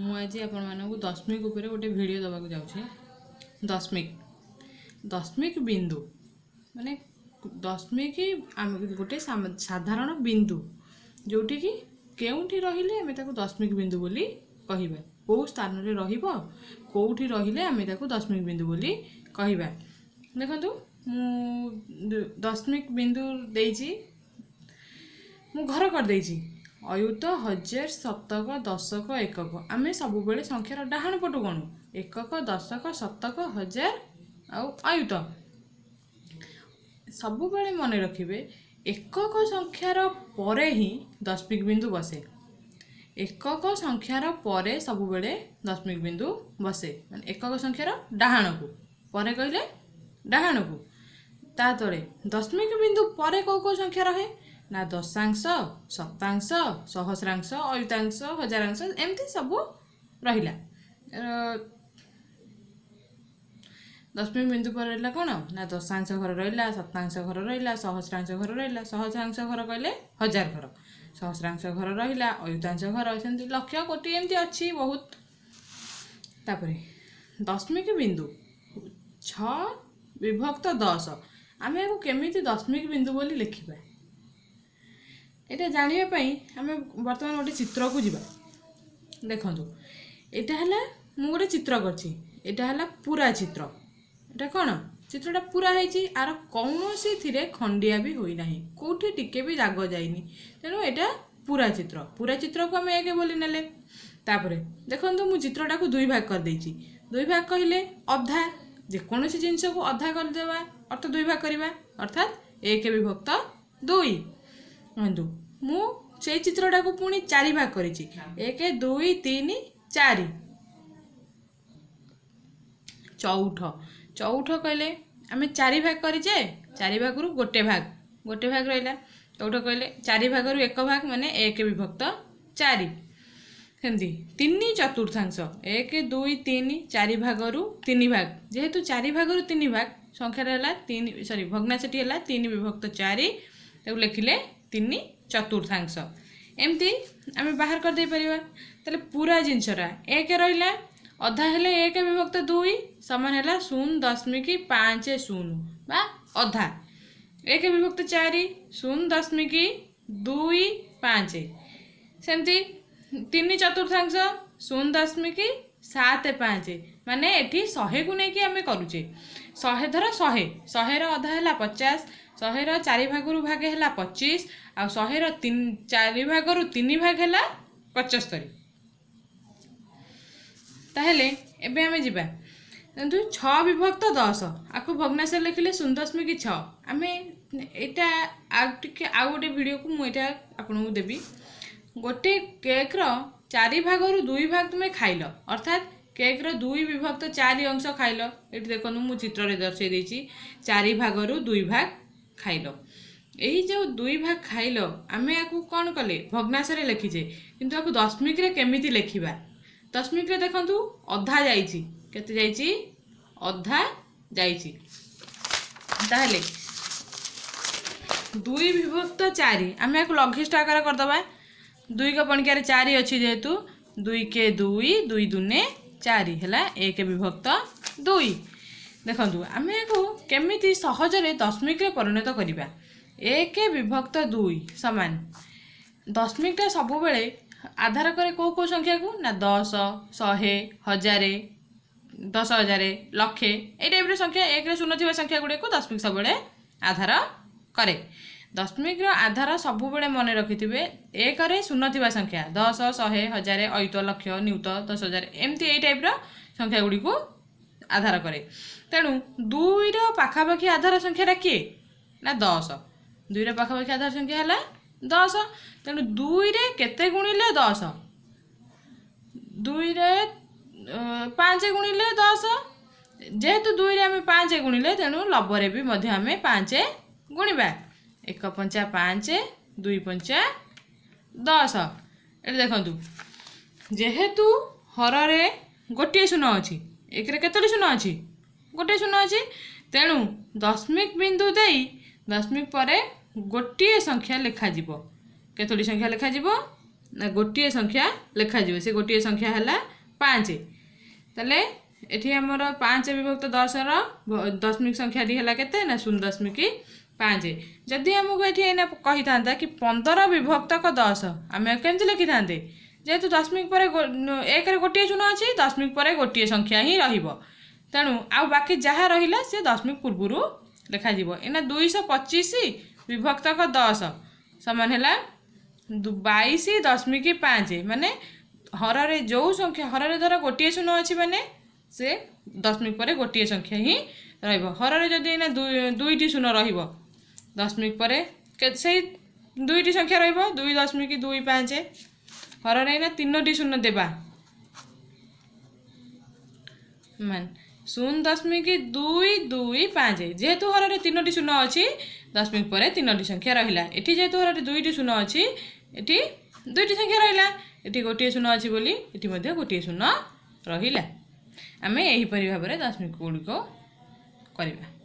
ମୁଁ ଆଜି ଆପଣମାନଙ୍କୁ ଦଶମିକ ଉପରେ ଗୋଟେ ଭିଡ଼ିଓ ଦେବାକୁ ଯାଉଛି ଦଶମିକ ଦଶମିକ ବିନ୍ଦୁ ମାନେ ଦଶମିକ ଆମେ ଗୋଟେ ସାଧାରଣ ବିନ୍ଦୁ ଯେଉଁଠିକି କେଉଁଠି ରହିଲେ ଆମେ ତାକୁ ଦଶମିକ ବିନ୍ଦୁ ବୋଲି କହିବା କେଉଁ ସ୍ଥାନରେ ରହିବ କେଉଁଠି ରହିଲେ ଆମେ ତାକୁ ଦଶମିକ ବିନ୍ଦୁ ବୋଲି କହିବା ଦେଖନ୍ତୁ ମୁଁ ଦଶମିକ ବିନ୍ଦୁ ଦେଇଛି ମୁଁ ଘର କରିଦେଇଛି ଅୟୁତ ହଜାର ଶତକ ଦଶକ ଏକକ ଆମେ ସବୁବେଳେ ସଂଖ୍ୟାର ଡାହାଣ ପଟୁ ଗଣୁ ଏକକ ଦଶକ ଶତକ ହଜାର ଆଉ ଅୟୁତ ସବୁବେଳେ ମନେ ରଖିବେ ଏକକ ସଂଖ୍ୟାର ପରେ ହିଁ ଦଶମିକ ବିନ୍ଦୁ ବସେ ଏକକ ସଂଖ୍ୟାର ପରେ ସବୁବେଳେ ଦଶମିକ ବିନ୍ଦୁ ବସେ ମାନେ ଏକକ ସଂଖ୍ୟାର ଡାହାଣକୁ ପରେ କହିଲେ ଡାହାଣକୁ ତା ତଳେ ଦଶମିକ ବିନ୍ଦୁ ପରେ କେଉଁ କେଉଁ ସଂଖ୍ୟା ରହେ ना दशांश सतांश सहस्रांश अयतांश हजारांश एमति सब र दशमिक बिन्दु पर ना दशांश घर रहर रहस्राश घर र सहस्रांश घर घर कहले हजार घर सहस्रांश घर रहतांश घर लक्ष कोटि एम बहुत तापर दशमिक बिन्दु छ दस आमे या के दशमिक बिन्दु बोली এটা জাঁয়া আমি বর্তমান গোটে চিত্রক যা দেখুন এটা হলে মু গোটে চিত্র করছি এটা হলে পুরা চিত্র এটা কোণ চিত্রটা পুরা হয়েছি আর কৌশিথিরে খন্ডিয়া বি হয়ে না কোটি টিকে বি দাগ যাইনি তেমন এটা পুরা চিত্র পুরা চিত্রকে আমি একে বলে নেলে তাপরে দেখুন মু চিত্রটাকে দুই ভাগ করেদেছি দুই ভাগ কহিলে অধা যেকোন জিনিসকে অধা করেদেবা অর্থ দুই ভাগ করা অর্থাৎ এক বিভক্ত দুই କୁହନ୍ତୁ ମୁଁ ସେଇ ଚିତ୍ରଟାକୁ ପୁଣି ଚାରି ଭାଗ କରିଛି ଏକ ଦୁଇ ତିନି ଚାରି ଚଉଠ ଚଉଠ କହିଲେ ଆମେ ଚାରି ଭାଗ କରିଛେ ଚାରି ଭାଗରୁ ଗୋଟେ ଭାଗ ଗୋଟେ ଭାଗ ରହିଲା ଚଉଠ କହିଲେ ଚାରି ଭାଗରୁ ଏକ ଭାଗ ମାନେ ଏକ ବିଭକ୍ତ ଚାରି ସେମିତି ତିନି ଚତୁର୍ଥାଂଶ ଏକ ଦୁଇ ତିନି ଚାରି ଭାଗରୁ ତିନି ଭାଗ ଯେହେତୁ ଚାରି ଭାଗରୁ ତିନି ଭାଗ ସଂଖ୍ୟାଟା ହେଲା ତିନି ସରି ଭଗ୍ନାଶଟି ହେଲା ତିନି ବିଭକ୍ତ ଚାରି ତାକୁ ଲେଖିଲେ ତିନି ଚତୁର୍ଥାଂଶ ଏମିତି ଆମେ ବାହାର କରିଦେଇପାରିବା ତାହେଲେ ପୁରା ଜିନିଷଟା ଏକ ରହିଲା ଅଧା ହେଲେ ଏକ ବିଭକ୍ତ ଦୁଇ ସମାନ ହେଲା ଶୂନ ଦଶମିକ ପାଞ୍ଚ ଶୂନ ବା ଅଧା ଏକ ବିଭକ୍ତ ଚାରି ଶୂନ ଦଶମିକ ଦୁଇ ପାଞ୍ଚ ସେମିତି ତିନି ଚତୁର୍ଥାଂଶ ଶୂନ ଦଶମିକ ସାତ ପାଞ୍ଚ ମାନେ ଏଠି ଶହେକୁ ନେଇକି ଆମେ କରୁଛେ ଶହେ ଧର ଶହେ ଶହେର ଅଧା ହେଲା ପଚାଶ ଶହେର ଚାରି ଭାଗରୁ ଭାଗ ହେଲା ପଚିଶ ଆଉ ଶହେର ତିନି ଚାରି ଭାଗରୁ ତିନି ଭାଗ ହେଲା ପଞ୍ଚସ୍ତରୀ ତାହେଲେ ଏବେ ଆମେ ଯିବା କିନ୍ତୁ ଛଅ ବିଭକ୍ତ ଦଶ ଆକୁ ଭଗ୍ନାଶରେ ଲେଖିଲେ ଶୂନ ଦଶମିକ ଛଅ ଆମେ ଏଇଟା ଆଉ ଟିକେ ଆଉ ଗୋଟେ ଭିଡ଼ିଓକୁ ମୁଁ ଏଇଟା ଆପଣଙ୍କୁ ଦେବି ଗୋଟେ କେକ୍ର ଚାରି ଭାଗରୁ ଦୁଇ ଭାଗ ତୁମେ ଖାଇଲ ଅର୍ଥାତ୍ কেক্র দুই বিভক্ত চারি অংশ খাইল এটি দেখুন মু চিত্রে দর্শাই দিয়েছি চারি ভাগর দুই ভাগ খাইল এই যে দুই ভাগ খাইল আমি আকু কণ কলে ভগ্নাশরে লেখিছে কিন্তু আকু দশমিকরে কেমিতি লেখিবা দশমিকরে দেখন্তু অধা যাইছি কেতে যাইছি অধা যাইছি তাহলে দুই বিভক্ত চারি আমি আকু লঘিষ্ঠ আকার করদবা দুই কপণিকার চারি অছি যেহেতু দুই কে দুই দুই দুনে चारि है एक विभक्त दुई देखु आम केमी सहजरे दशमिक रे परिणत करवा एक विभक्त दुई सामान दशमिकटा सब बड़े आधार कै कौ कौ संख्या को ना दस शहे हजार दस हजार लक्षे ये टाइप संख्या एक शून्य संख्या गुड़िया दशमिक सब आधार कै ଦଶମିକର ଆଧାର ସବୁବେଳେ ମନେ ରଖିଥିବେ ଏକରେ ଶୂନ ଥିବା ସଂଖ୍ୟା ଦଶ ଶହେ ହଜାର ଅୟୁତ ଲକ୍ଷ ନିୟୁତ ଦଶ ହଜାର ଏମିତି ଏଇ ଟାଇପ୍ର ସଂଖ୍ୟା ଗୁଡ଼ିକୁ ଆଧାର କରେ ତେଣୁ ଦୁଇର ପାଖାପାଖି ଆଧାର ସଂଖ୍ୟାଟା କିଏ ନା ଦଶ ଦୁଇର ପାଖାପାଖି ଆଧାର ସଂଖ୍ୟା ହେଲା ଦଶ ତେଣୁ ଦୁଇରେ କେତେ ଗୁଣିଲେ ଦଶ ଦୁଇରେ ପାଞ୍ଚ ଗୁଣିଲେ ଦଶ ଯେହେତୁ ଦୁଇରେ ଆମେ ପାଞ୍ଚ ଗୁଣିଲେ ତେଣୁ ଲବରେ ବି ମଧ୍ୟ ଆମେ ପାଞ୍ଚ ଗୁଣିବା एक पंचा पाँच दुई पंचा दस ये देखु जेहेतु हर रे गोटे शून अच्छी एक कतोटी शून अच्छी गोटे शून अच्छी तेणु दशमिक बिंदु दे दशमिक पर गोटे संख्या लिखा कतोटी संख्या लिखा ना गोटे संख्या लिखा से गोटे संख्या है पाँच तेल ये आमर पाँच विभक्त दस रशमिक संख्या है शून दशमिक ପାଞ୍ଚ ଯଦି ଆମକୁ ଏଠି ଏଇନା କହିଥାନ୍ତା କି ପନ୍ଦର ବିଭକ୍ତକ ଦଶ ଆମେ କେମିତି ଲେଖିଥାନ୍ତେ ଯେହେତୁ ଦଶମିକ ପରେ ଏକରେ ଗୋଟିଏ ଶୂନ ଅଛି ଦଶମିକ ପରେ ଗୋଟିଏ ସଂଖ୍ୟା ହିଁ ରହିବ ତେଣୁ ଆଉ ବାକି ଯାହା ରହିଲା ସେ ଦଶମିକ ପୂର୍ବରୁ ଲେଖାଯିବ ଏଇନା ଦୁଇଶହ ପଚିଶ ବିଭକ୍ତକ ଦଶ ସମାନ ହେଲା ବାଇଶ ଦଶମିକ ପାଞ୍ଚ ମାନେ ହରରେ ଯେଉଁ ସଂଖ୍ୟା ହରରେ ଧର ଗୋଟିଏ ଶୂନ ଅଛି ମାନେ ସେ ଦଶମିକ ପରେ ଗୋଟିଏ ସଂଖ୍ୟା ହିଁ ରହିବ ହରରେ ଯଦି ଏଇନା ଦୁଇଟି ଶୂନ ରହିବ দশমিক পরে সেই দুইটি সংখ্যা রহব দুই দশমিক দুই পাঁচ হরণে না তিনোটি শূন্য দেবা মান শূন্য দশমিক দুই দুই পাঁচ যেহেতু হরের তিনোটি শূন্য অছি দশমিক পরে তিনোটি সংখ্যা রহিলা এটি যেহেতু হরের দুইটি শূন্য অছি এটি দুইটি সংখ্যা রহিলা এটি গোটিয়ে শূন্য অছি বলি এটি মধ্যে গোটিয়ে শূন্য রহিলা আমি এইপরি ভাবে দশমিক গুড়িক করা